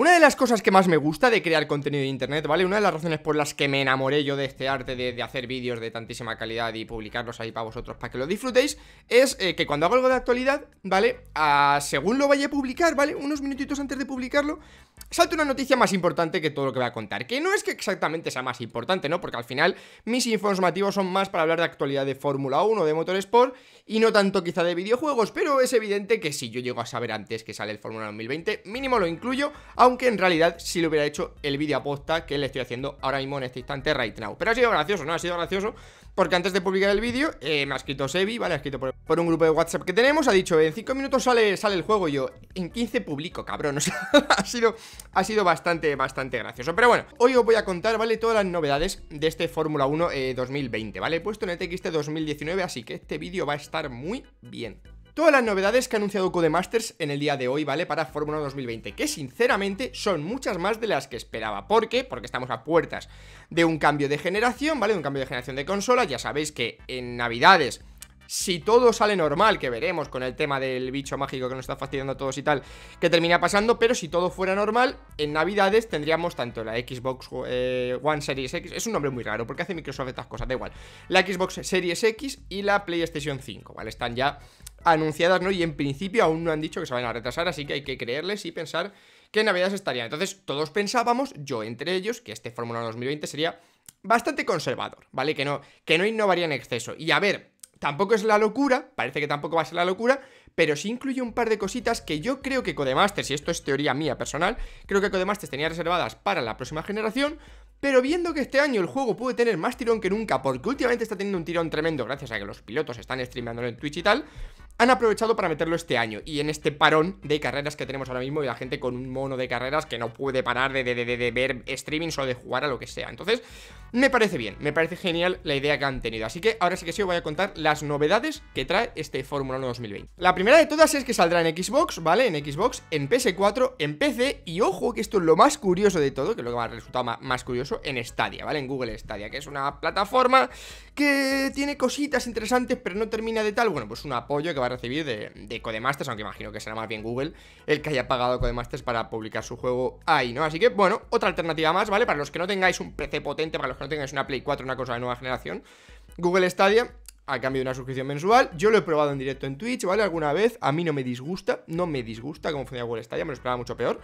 Una de las cosas que más me gusta de crear contenido de internet, ¿vale? Una de las razones por las que me enamoré yo de este arte de, hacer vídeos de tantísima calidad y publicarlos ahí para vosotros para que lo disfrutéis, es eh, que cuando hago algo de actualidad, ¿vale? según lo vaya a publicar, ¿vale? Unos minutitos antes de publicarlo, salta una noticia más importante que todo lo que voy a contar. Que no es que exactamente sea más importante, ¿no? Porque al final mis informativos son más para hablar de actualidad de Fórmula 1, de Motorsport y no tanto quizá de videojuegos, pero es evidente que si yo llego a saber antes que sale el Fórmula 2020, mínimo lo incluyo, a aunque en realidad sí lo hubiera hecho el vídeo aposta que le estoy haciendo ahora mismo en este instante right now. Pero ha sido gracioso, ¿no? Ha sido gracioso porque antes de publicar el vídeo eh, me ha escrito Sebi, ¿vale? Ha escrito por, un grupo de WhatsApp que tenemos, ha dicho, en 5 minutos sale, sale el juego y yo, en 15 publico, cabrón. ha sido, ha sido bastante, bastante gracioso. Pero bueno, hoy os voy a contar, ¿vale? Todas las novedades de este Fórmula 1 2020, eh, ¿vale? He puesto en el TXT 2019, así que este vídeo va a estar muy bien todas las novedades que ha anunciado Codemasters en el día de hoy, ¿vale? Para Fórmula 2020, que sinceramente son muchas más de las que esperaba. ¿Por qué? Porque estamos a puertas de un cambio de generación, ¿vale? De un cambio de generación de consola. Ya sabéis que en Navidades si todo sale normal, que veremos con el tema del bicho mágico que nos está fastidiando a todos y tal, que termina pasando, pero si todo fuera normal, en Navidades tendríamos tanto la Xbox eh, One Series X, es un nombre muy raro porque hace Microsoft estas cosas, da igual, la Xbox Series X y la PlayStation 5, ¿vale? Están ya anunciadas, ¿no? Y en principio aún no han dicho que se van a retrasar, así que hay que creerles y pensar que Navidades estarían. Entonces, todos pensábamos, yo entre ellos, que este Fórmula 2020 sería bastante conservador, ¿vale? Que no, que no innovaría en exceso. Y a ver, tampoco es la locura, parece que tampoco va a ser la locura, pero sí incluye un par de cositas que yo creo que Codemasters, y esto es teoría mía personal, creo que Codemasters tenía reservadas para la próxima generación, pero viendo que este año el juego puede tener más tirón que nunca, porque últimamente está teniendo un tirón tremendo gracias a que los pilotos están streameándolo en Twitch y tal, han aprovechado para meterlo este año y en este parón de carreras que tenemos ahora mismo y la gente con un mono de carreras que no puede parar de, ver streamings o de jugar a lo que sea. Entonces, me parece bien, me parece genial la idea que han tenido. Así que ahora sí que sí os voy a contar las novedades que trae este Fórmula 1 2020. La primera de todas es que saldrá en Xbox, ¿vale? En Xbox, en PS4, en PC y ojo que esto es lo más curioso de todo, que es lo que va a resultado más curioso, en Stadia, ¿vale? En Google Stadia, que es una plataforma que tiene cositas interesantes pero no termina de tal. Bueno, pues un apoyo que va recibir de, de Codemasters, aunque imagino que será más bien Google el que haya pagado Codemasters para publicar su juego ahí, ¿no? Así que, bueno, otra alternativa más, ¿vale? Para los que no tengáis un PC potente, para los que no tengáis una Play 4, una cosa de nueva generación, Google Stadia a cambio de una suscripción mensual. Yo lo he probado en directo en Twitch, ¿vale? Alguna vez, a mí no me disgusta, no me disgusta cómo funciona Google Stadia, me lo esperaba mucho peor.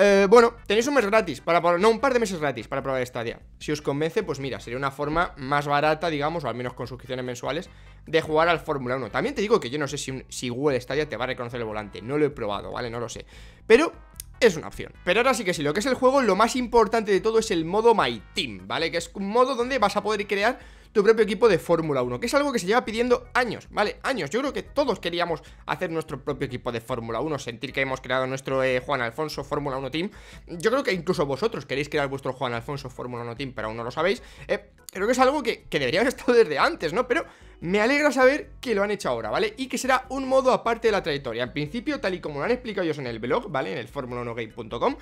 Eh, bueno, tenéis un mes gratis, para no, un par de meses gratis para probar Stadia. Si os convence, pues mira, sería una forma más barata, digamos, o al menos con suscripciones mensuales, de jugar al Fórmula 1. También te digo que yo no sé si, si Google Stadia te va a reconocer el volante, no lo he probado, ¿vale? No lo sé. Pero es una opción. Pero ahora sí que sí, lo que es el juego, lo más importante de todo es el modo My Team, ¿vale? Que es un modo donde vas a poder crear tu propio equipo de Fórmula 1, que es algo que se lleva pidiendo años, ¿vale? Años. Yo creo que todos queríamos hacer nuestro propio equipo de Fórmula 1, sentir que hemos creado nuestro eh, Juan Alfonso Fórmula 1 Team. Yo creo que incluso vosotros queréis crear vuestro Juan Alfonso Fórmula 1 Team, pero aún no lo sabéis. Eh, creo que es algo que, que debería haber estado desde antes, ¿no? Pero me alegra saber que lo han hecho ahora, ¿vale? Y que será un modo aparte de la trayectoria. En principio, tal y como lo han explicado ellos en el blog, ¿vale? En el formula 1 game.com,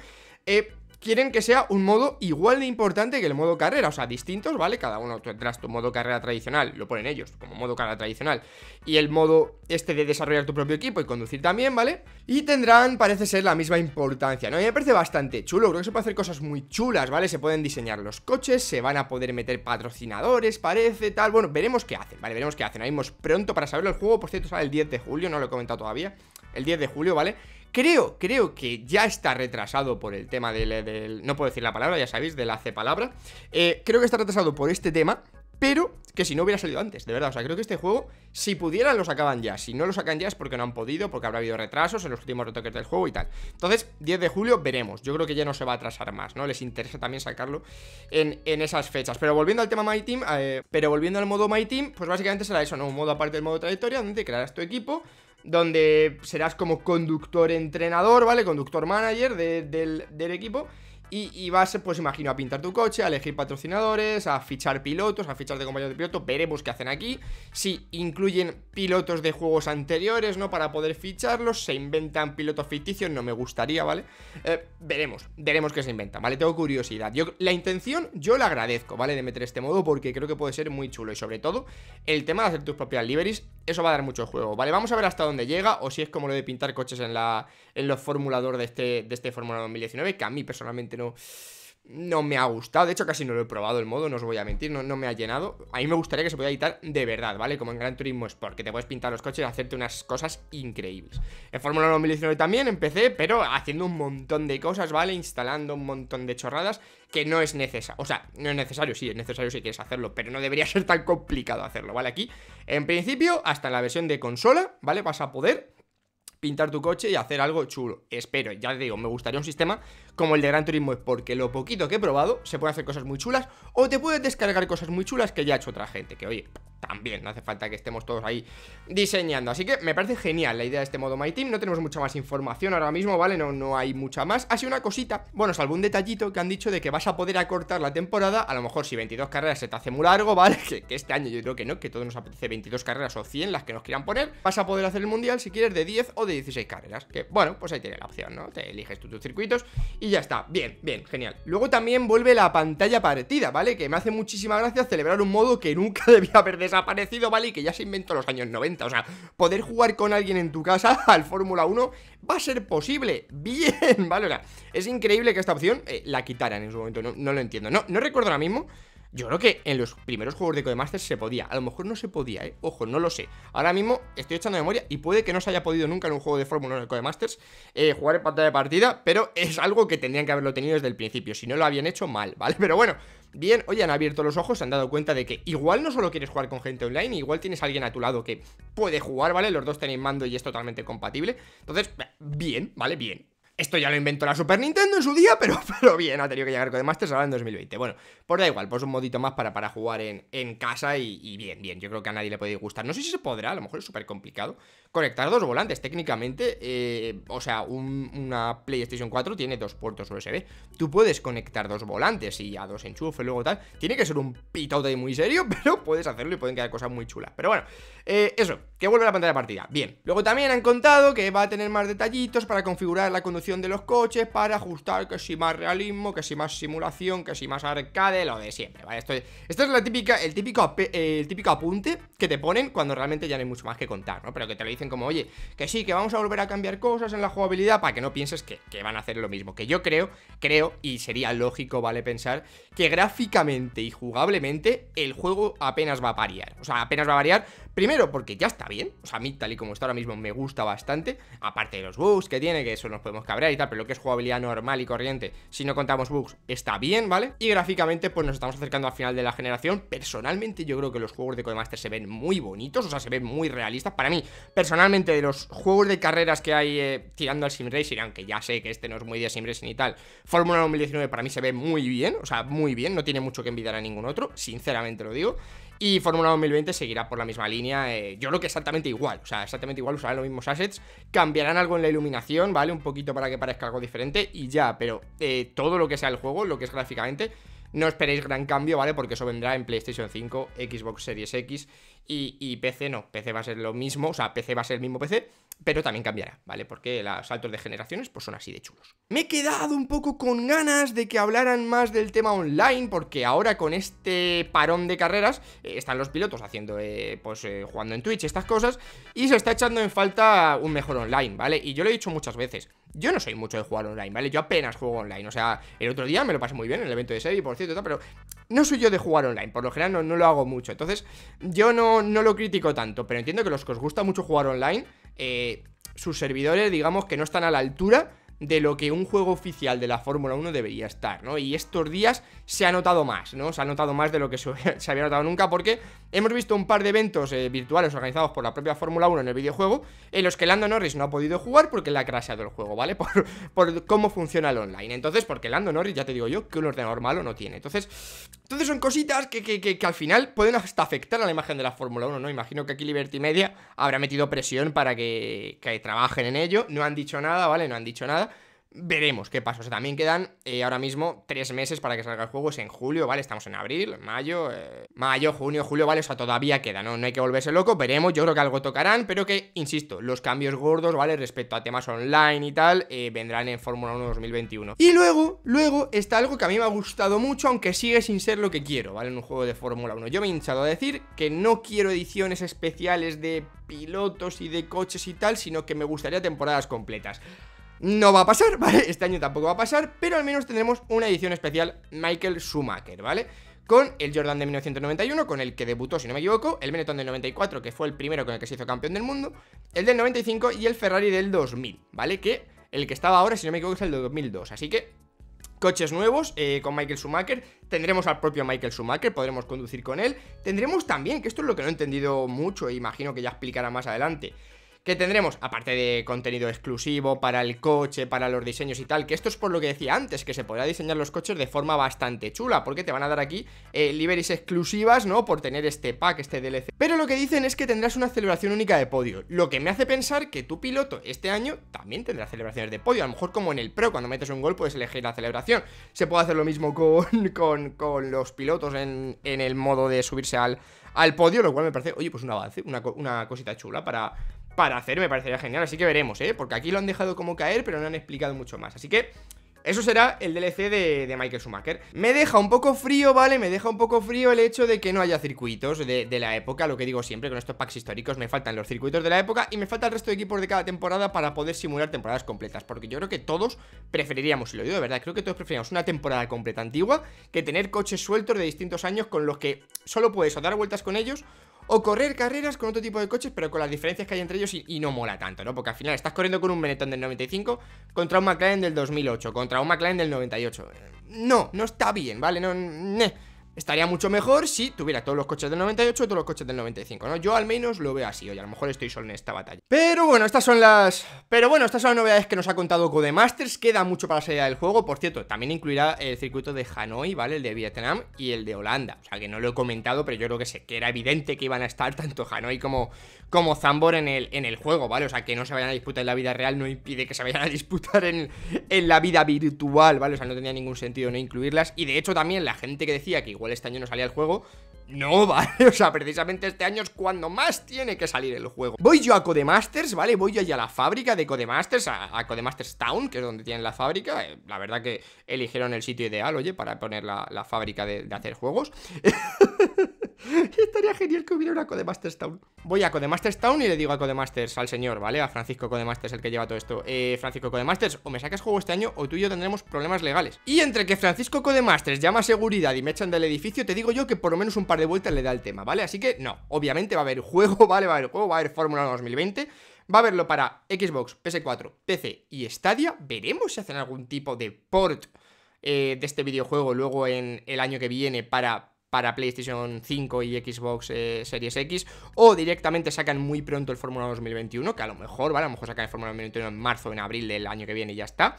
eh, quieren que sea un modo igual de importante que el modo carrera, o sea, distintos, ¿vale? Cada uno tendrás tu modo carrera tradicional, lo ponen ellos como modo carrera tradicional, y el modo este de desarrollar tu propio equipo y conducir también, ¿vale? Y tendrán, parece ser, la misma importancia, ¿no? mí me parece bastante chulo, creo que se puede hacer cosas muy chulas, ¿vale? Se pueden diseñar los coches, se van a poder meter patrocinadores, parece, tal, bueno, veremos qué hacen, ¿vale? Veremos qué hacen, ahí vamos pronto para saberlo, el juego, por cierto, sale el 10 de julio, no lo he comentado todavía, el 10 de julio, ¿vale? creo, creo que ya está retrasado por el tema del, no puedo decir la palabra, ya sabéis, del hace palabra, eh, creo que está retrasado por este tema, pero que si no hubiera salido antes, de verdad. O sea, creo que este juego, si pudieran, lo sacaban ya. Si no lo sacan ya es porque no han podido, porque habrá habido retrasos en los últimos retoques del juego y tal. Entonces, 10 de julio veremos. Yo creo que ya no se va a atrasar más, ¿no? Les interesa también sacarlo en, esas fechas. Pero volviendo al tema My Team, eh, pero volviendo al modo My Team, pues básicamente será eso, ¿no? Un modo aparte del modo trayectoria, donde crearás tu equipo, donde serás como conductor-entrenador, ¿vale? Conductor-manager del equipo. Y, vas, pues imagino, a pintar tu coche, a elegir patrocinadores, a fichar pilotos, a fichar de compañeros de piloto. Veremos qué hacen aquí. Si incluyen pilotos de juegos anteriores, ¿no? Para poder ficharlos. Se inventan pilotos ficticios, no me gustaría, ¿vale? Eh, veremos, veremos qué se inventan, ¿vale? Tengo curiosidad. Yo, la intención, yo la agradezco, ¿vale? De meter este modo porque creo que puede ser muy chulo. Y sobre todo, el tema de hacer tus propias liveries, eso va a dar mucho juego, ¿vale? Vamos a ver hasta dónde llega o si es como lo de pintar coches en, la, en los formuladores de este, de este Fórmula 2019, que a mí personalmente no, no me ha gustado. De hecho, casi no lo he probado el modo, no os voy a mentir, no, me ha llenado. A mí me gustaría que se pudiera editar de verdad, ¿vale? Como en Gran Turismo Sport, que te puedes pintar los coches y hacerte unas cosas increíbles. En Fórmula 1 2019 también empecé, pero haciendo un montón de cosas, ¿vale? Instalando un montón de chorradas que no es necesario. O sea, no es necesario, sí, es necesario si quieres hacerlo, pero no debería ser tan complicado hacerlo, ¿vale? Aquí, en principio, hasta la versión de consola, ¿vale? Vas a poder pintar tu coche y hacer algo chulo. Espero, ya te digo, me gustaría un sistema como el de Gran Turismo porque lo poquito que he probado se puede hacer cosas muy chulas o te puedes descargar cosas muy chulas que ya ha hecho otra gente, que oye, también, no hace falta que estemos todos ahí diseñando. Así que me parece genial la idea de este modo My Team, no tenemos mucha más información ahora mismo, ¿vale? No, no hay mucha más. Así una cosita, bueno, salvo un detallito que han dicho de que vas a poder acortar la temporada, a lo mejor si 22 carreras se te hace muy largo, ¿vale? Que, este año yo creo que no, que todo nos apetece 22 carreras o 100 las que nos quieran poner, vas a poder hacer el mundial si quieres de 10 o de 16 carreras, que bueno, pues ahí tiene la opción, ¿no? Te eliges tú tus circuitos y ya está, bien, bien, genial. Luego también vuelve la pantalla partida, ¿vale? Que me hace muchísima gracia celebrar un modo que nunca debía perder desaparecido, ¿vale? Y que ya se inventó los años 90. O sea, poder jugar con alguien en tu casa al Fórmula 1 va a ser posible. Bien, ¿vale? O sea, es increíble que esta opción eh, la quitaran en su momento. No, lo entiendo. No, no recuerdo ahora mismo. Yo creo que en los primeros juegos de Codemasters se podía. A lo mejor no se podía, ¿eh? Ojo, no lo sé. Ahora mismo estoy echando memoria y puede que no se haya podido nunca en un juego de Fórmula 1 de Codemasters eh, jugar en pantalla de partida, pero es algo que tendrían que haberlo tenido desde el principio. Si no lo habían hecho, mal, ¿vale? Pero bueno, Bien, hoy han abierto los ojos, se han dado cuenta de que igual no solo quieres jugar con gente online, igual tienes alguien a tu lado que puede jugar, ¿vale? Los dos tenéis mando y es totalmente compatible. Entonces, bien, ¿vale? Bien. Esto ya lo inventó la Super Nintendo en su día, pero, pero bien, ha tenido que llegar con Master ahora en 2020. Bueno, pues da igual, pues un modito más para, para jugar en, casa y, bien, bien. Yo creo que a nadie le puede gustar. No sé si se podrá, a lo mejor es súper complicado. Conectar dos volantes, técnicamente, eh, o sea, una PlayStation 4 tiene dos puertos USB. Tú puedes conectar dos volantes y a dos enchufes, luego tal. Tiene que ser un pitote muy serio, pero puedes hacerlo y pueden quedar cosas muy chulas. Pero bueno, eh, eso, que vuelve a la pantalla de partida. Bien, luego también han contado que va a tener más detallitos para configurar la conducción de los coches para ajustar que si más realismo, que si más simulación, que si más arcade, lo de siempre, ¿vale? Esto, es la típica, el, típico, eh, el típico apunte que te ponen cuando realmente ya no hay mucho más que contar, ¿no? Pero que te lo dicen como, oye, que sí, que vamos a volver a cambiar cosas en la jugabilidad para que no pienses que, van a hacer lo mismo. Que yo creo, creo, y sería lógico, ¿vale? Pensar que gráficamente y jugablemente el juego apenas va a variar. O sea, apenas va a variar, primero porque ya está bien, o sea, a mí tal y como está ahora mismo me gusta bastante, aparte de los bugs que tiene, que eso nos podemos cambiar pero lo que es jugabilidad normal y corriente, si no contamos bugs, está bien, ¿vale? Y gráficamente, pues nos estamos acercando al final de la generación. Personalmente, yo creo que los juegos de Codemaster se ven muy bonitos, o sea, se ven muy realistas. Para mí, personalmente, de los juegos de carreras que hay eh, tirando al Sim Racing, aunque ya sé que este no es muy de Sim Racing y tal, Fórmula 2019 para mí se ve muy bien, o sea, muy bien, no tiene mucho que envidiar a ningún otro, sinceramente lo digo. Y Fórmula 2020 seguirá por la misma línea, eh, yo creo que exactamente igual, o sea, exactamente igual usarán los mismos assets, cambiarán algo en la iluminación, ¿vale? Un poquito para que parezca algo diferente y ya, pero eh, todo lo que sea el juego, lo que es gráficamente, no esperéis gran cambio, ¿vale? Porque eso vendrá en PlayStation 5, Xbox Series X y, PC no. PC va a ser lo mismo, o sea, PC va a ser el mismo PC, pero también cambiará, ¿vale? Porque los saltos de generaciones pues son así de chulos. Me he quedado un poco con ganas de que hablaran más del tema online, porque ahora con este parón de carreras eh, están los pilotos haciendo, eh, pues eh, jugando en Twitch, estas cosas, y se está echando en falta un mejor online, ¿vale? Y yo lo he dicho muchas veces. Yo no soy mucho de jugar online, ¿vale? Yo apenas juego online. O sea, el otro día me lo pasé muy bien en el evento de serie, por cierto, pero no soy yo de jugar online. Por lo general no, no lo hago mucho. Entonces, yo no, no lo critico tanto, pero entiendo que los que os gusta mucho jugar online, eh, sus servidores, digamos que no están a la altura de lo que un juego oficial de la Fórmula 1 debería estar, ¿no? Y estos días se ha notado más, ¿no? Se ha notado más de lo que se había notado nunca porque hemos visto un par de eventos eh, virtuales organizados por la propia Fórmula 1 en el videojuego en los que Lando Norris no ha podido jugar porque le ha crasheado el juego, ¿vale? Por, cómo funciona el online. Entonces, porque Lando Norris, ya te digo yo, que un ordenador malo no tiene. Entonces, entonces son cositas que, al final pueden hasta afectar a la imagen de la Fórmula 1, ¿no? Imagino que aquí Liberty Media habrá metido presión para que, que trabajen en ello. No han dicho nada, ¿vale? No han dicho nada. Veremos qué pasa. O sea, también quedan eh, ahora mismo tres meses para que salga el juego. Es en julio, ¿vale? Estamos en abril, mayo, eh, mayo, junio, julio, ¿vale? O sea, todavía queda, ¿no? No hay que volverse loco. Veremos, yo creo que algo tocarán, pero que, insisto, los cambios gordos, ¿vale? Respecto a temas online y tal, eh, vendrán en Fórmula 1 2021. Y luego, luego está algo que a mí me ha gustado mucho, aunque sigue sin ser lo que quiero, ¿vale? En un juego de Fórmula 1. Yo me he hinchado a decir que no quiero ediciones especiales de pilotos y de coches y tal, sino que me gustaría temporadas completas. No va a pasar, ¿vale? Este año tampoco va a pasar, pero al menos tendremos una edición especial Michael Schumacher, ¿vale? Con el Jordan de 1991, con el que debutó, si no me equivoco, el Benetton del 94, que fue el primero con el que se hizo campeón del mundo, el del 95 y el Ferrari del 2000, ¿vale? Que el que estaba ahora, si no me equivoco, es el del 2002, así que coches nuevos eh, con Michael Schumacher, tendremos al propio Michael Schumacher, podremos conducir con él, tendremos también, que esto es lo que no he entendido mucho e imagino que ya explicará más adelante, que tendremos, aparte de contenido exclusivo para el coche, para los diseños y tal, que esto es por lo que decía antes, que se podrá diseñar los coches de forma bastante chula, porque te van a dar aquí eh, Liberis exclusivas, ¿no? Por tener este pack, este DLC. Pero lo que dicen es que tendrás una celebración única de podio, lo que me hace pensar que tu piloto este año también tendrá celebraciones de podio, a lo mejor como en el Pro, cuando metes un gol puedes elegir la celebración. Se puede hacer lo mismo con, con, los pilotos en, el modo de subirse al, al podio, lo cual me parece, oye, pues un avance, una, una cosita chula para, para hacer me parecería genial, así que veremos, ¿eh? Porque aquí lo han dejado como caer, pero no han explicado mucho más, así que... Eso será el DLC de, Michael Schumacher. Me deja un poco frío, ¿vale? Me deja un poco frío el hecho de que no haya circuitos de, la época, lo que digo siempre con estos packs históricos, me faltan los circuitos de la época y me falta el resto de equipos de cada temporada para poder simular temporadas completas, porque yo creo que todos preferiríamos, y lo digo de verdad, creo que todos preferiríamos una temporada completa antigua que tener coches sueltos de distintos años con los que solo puedes o dar vueltas con ellos o correr carreras con otro tipo de coches, pero con las diferencias que hay entre ellos y, no mola tanto, ¿no? Porque al final estás corriendo con un Benetton del 95 contra un McLaren del 2008, contra un McLaren del 98. No, no está bien, ¿vale? No, Estaría mucho mejor si tuviera todos los coches del 98 y todos los coches del 95, ¿no? Yo al menos lo veo así, oye, a lo mejor estoy solo en esta batalla. Pero bueno, estas son las... Pero bueno, estas son las novedades que nos ha contado Godemasters queda mucho para la del juego, por cierto, también incluirá el circuito de Hanoi, ¿vale? El de Vietnam y el de Holanda, o sea, que no lo he comentado, pero yo creo que sé, que era evidente que iban a estar tanto Hanoi como, como Zambor en el, en el juego, ¿vale? O sea, que no se vayan a disputar en la vida real no impide que se vayan a disputar en, en la vida virtual, ¿vale? O sea, no tenía ningún sentido no incluirlas, y de hecho también la gente que decía que igual este año no salía el juego. No, vale, o sea, precisamente este año es cuando más tiene que salir el juego Voy yo a Codemasters, ¿vale? Voy yo allá a la fábrica de Codemasters, a, Codemasters Town, que es donde tienen la fábrica eh, La verdad que eligieron el sitio ideal, oye, para poner la, fábrica de, de hacer juegos Estaría genial que hubiera una Codemasters Town. Voy a Codemasters Town y le digo a Codemasters, al señor, ¿vale? A Francisco Codemasters, el que lleva todo esto. Eh, Francisco Codemasters, o me sacas juego este año o tú y yo tendremos problemas legales. Y entre que Francisco Codemasters llama seguridad y me echan del edificio, te digo yo que por lo menos un par de vueltas le da el tema, ¿vale? Así que no, obviamente va a haber juego, ¿vale? Va a haber juego, va a haber Fórmula 2020. Va a haberlo para Xbox, PS4, PC y Stadia. Veremos si hacen algún tipo de port eh, de este videojuego luego en el año que viene para para PlayStation 5 y Xbox eh, Series X, o directamente sacan muy pronto el Fórmula 2021, que a lo mejor, ¿vale? A lo mejor sacan el Fórmula 2021 en marzo, en abril del año que viene y ya está.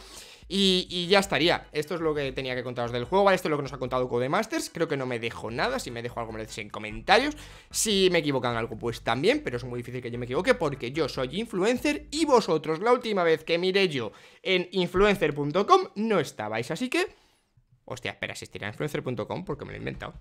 Y, y, ya estaría. Esto es lo que tenía que contaros del juego, ¿vale? Esto es lo que nos ha contado Codemasters. Creo que no me dejo nada. Si me dejo algo, me lo decís en comentarios. Si me equivocan algo, pues también. Pero es muy difícil que yo me equivoque porque yo soy influencer y vosotros, la última vez que miré yo en influencer.com, no estabais. Así que... Hostia, espera, ¿existirá influencer.com? Porque me lo he inventado.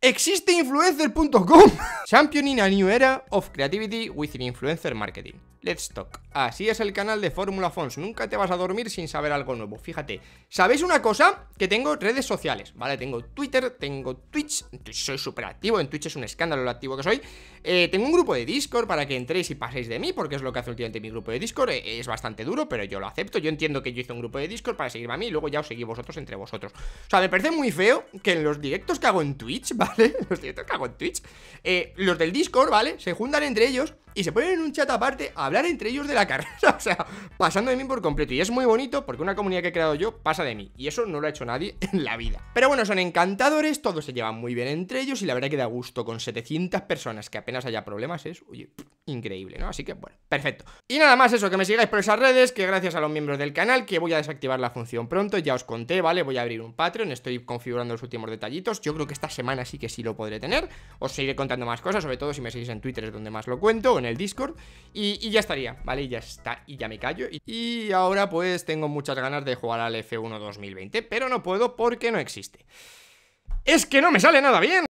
Existe influencer.com Championing a new era of creativity within influencer marketing Let's Talk. Así es el canal de Fórmula Fons. Nunca te vas a dormir sin saber algo nuevo. Fíjate. ¿Sabéis una cosa? Que tengo redes sociales, ¿vale? Tengo Twitter, tengo Twitch. soy súper activo. En Twitch es un escándalo lo activo que soy. Eh, tengo un grupo de Discord para que entréis y paséis de mí, porque es lo que hace últimamente mi grupo de Discord. Eh, es bastante duro, pero yo lo acepto. Yo entiendo que yo hice un grupo de Discord para seguirme a mí y luego ya os seguí vosotros entre vosotros. O sea, me parece muy feo que en los directos que hago en Twitch, ¿vale? Los directos que hago en Twitch, eh, los del Discord, ¿vale? Se juntan entre ellos y se ponen en un chat aparte a hablar entre ellos de la carrera, o sea, pasando de mí por completo. Y es muy bonito porque una comunidad que he creado yo pasa de mí. Y eso no lo ha hecho nadie en la vida. Pero bueno, son encantadores, todos se llevan muy bien entre ellos y la verdad que da gusto con 700 personas que apenas haya problemas es, oye, increíble, ¿no? Así que bueno, perfecto. Y nada más eso, que me sigáis por esas redes, que gracias a los miembros del canal, que voy a desactivar la función pronto, ya os conté, ¿vale? Voy a abrir un Patreon, estoy configurando los últimos detallitos, yo creo que esta semana sí que sí lo podré tener, os seguiré contando más cosas, sobre todo si me seguís en Twitter es donde más lo cuento, o en el Discord, y, ya estaría, ¿vale? ya está, y ya me callo. y ahora pues tengo muchas ganas de jugar al F1 2020, pero no puedo porque no existe. Es que no me sale nada bien.